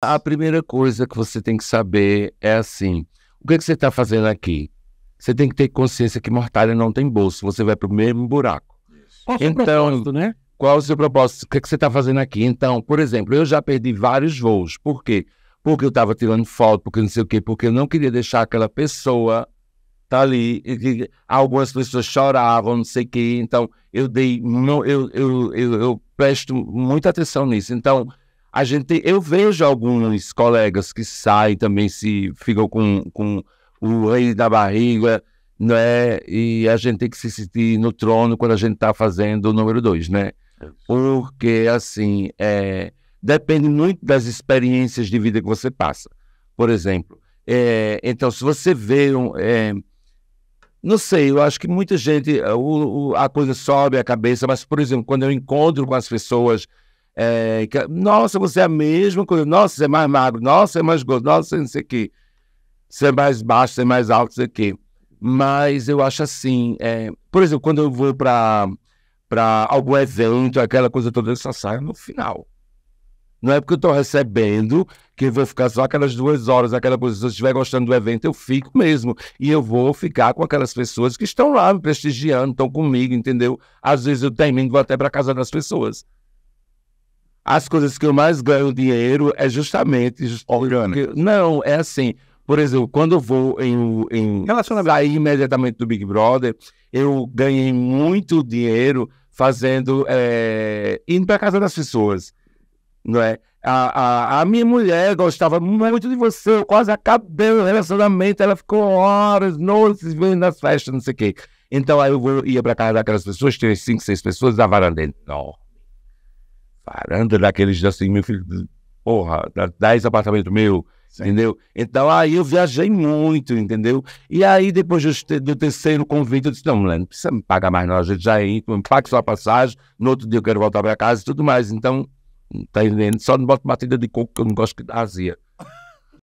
A primeira coisa que você tem que saber é assim: o que, é que você está fazendo aqui? Você tem que ter consciência que mortalha não tem bolso, você vai para o mesmo buraco. Qual então, né? Qual o seu propósito? O que, é que você está fazendo aqui? Então, por exemplo, eu já perdi vários voos. Por quê? Porque eu estava tirando foto, porque não sei o quê, porque eu não queria deixar aquela pessoa tá ali. E, algumas pessoas choravam, não sei o quê. Então, eu dei. Eu, eu, eu, eu presto muita atenção nisso. Então a gente eu vejo alguns colegas que saem também se ficam com, com o rei da barriga né e a gente tem que se sentir no trono quando a gente está fazendo o número dois né porque assim é, depende muito das experiências de vida que você passa por exemplo é, então se você vê um, é, não sei, eu acho que muita gente, o, o, a coisa sobe a cabeça, mas, por exemplo, quando eu encontro com as pessoas é, nossa, você é a mesma coisa. Nossa, você é mais magro. Nossa, você é mais gordo. Nossa, é não sei o quê. Você é mais baixo, você é mais alto, não sei o quê. Mas eu acho assim. É, por exemplo, quando eu vou para algum evento, aquela coisa toda, eu só saio no final. Não é porque eu estou recebendo que eu vou ficar só aquelas duas horas, aquela coisa. Se eu estiver gostando do evento, eu fico mesmo. E eu vou ficar com aquelas pessoas que estão lá me prestigiando, estão comigo, entendeu? Às vezes eu termino, vou até para casa das pessoas as coisas que eu mais ganho dinheiro é justamente. Olhando. É não, é assim. Por exemplo, quando eu vou em, em sair imediatamente do Big Brother, eu ganhei muito dinheiro fazendo é, indo para casa das pessoas, não é? A, a, a, minha mulher gostava muito de você, eu quase acabei o relacionamento, ela ficou horas, noites vindo nas festas, não sei o quê. Então aí eu ia para casa daquelas pessoas, tinha cinco, seis pessoas da varanda não varanda daqueles assim, meu filho, porra, dá 10 apartamentos meu, Sim. entendeu? Então aí eu viajei muito, entendeu? E aí depois do, terceiro convite eu disse, não, mulher, não precisa me pagar mais não, a gente já é me paga só a passagem, no outro dia eu quero voltar para casa e tudo mais, então, tá entendendo? Só não boto batida de coco que eu não gosto que dá azia.